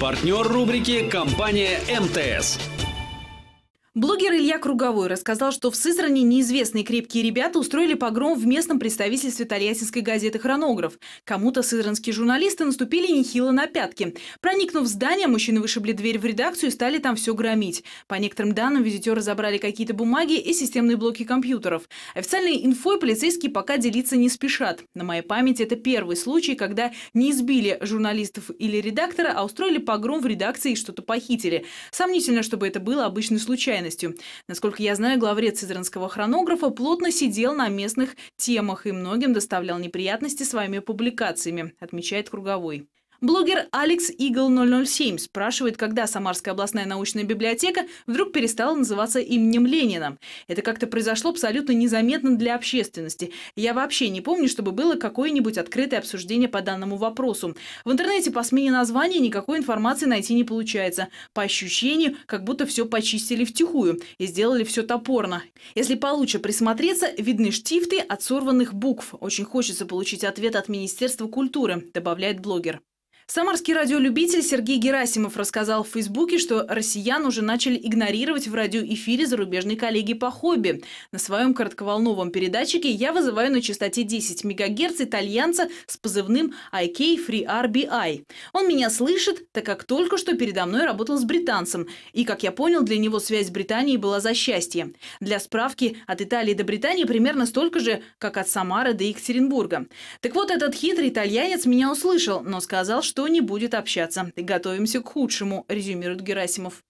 Партнер рубрики – компания МТС. Блогер Илья Круговой рассказал, что в Сызрани неизвестные крепкие ребята устроили погром в местном представительстве тольяттинской газеты «Хронограф». Кому-то сызранские журналисты наступили нехило на пятки. Проникнув в здание, мужчины вышибли дверь в редакцию и стали там все громить. По некоторым данным, визитеры забрали какие-то бумаги и системные блоки компьютеров. Официальной инфой полицейские пока делиться не спешат. На моей памяти это первый случай, когда не избили журналистов или редактора, а устроили погром в редакции и что-то похитили. Сомнительно, чтобы это было обычной случайностью национальностью. Насколько я знаю, главред Сызранского хронографа плотно сидел на местных темах и многим доставлял неприятности своими публикациями, отмечает Круговой. Блогер Алекс Игл 007 спрашивает, когда Самарская областная научная библиотека вдруг перестала называться именем Ленина. Это как-то произошло абсолютно незаметно для общественности. Я вообще не помню, чтобы было какое-нибудь открытое обсуждение по данному вопросу. В интернете по смене названия никакой информации найти не получается. По ощущению, как будто все почистили втихую и сделали все топорно. Если получше присмотреться, видны штифты от сорванных букв. Очень хочется получить ответ от Министерства культуры, добавляет блогер. Самарский радиолюбитель Сергей Герасимов рассказал в Фейсбуке, что россиян уже начали игнорировать в радиоэфире зарубежные коллеги по хобби. На своем коротковолновом передатчике я вызываю на частоте 10 МГц итальянца с позывным IK Free RBI. Он меня слышит, так как только что передо мной работал с британцем. И, как я понял, для него связь с Британией была за счастье. Для справки, от Италии до Британии примерно столько же, как от Самары до Екатеринбурга. Так вот, этот хитрый итальянец меня услышал, но сказал, что никто не будет общаться. готовимся к худшему, резюмирует Герасимов.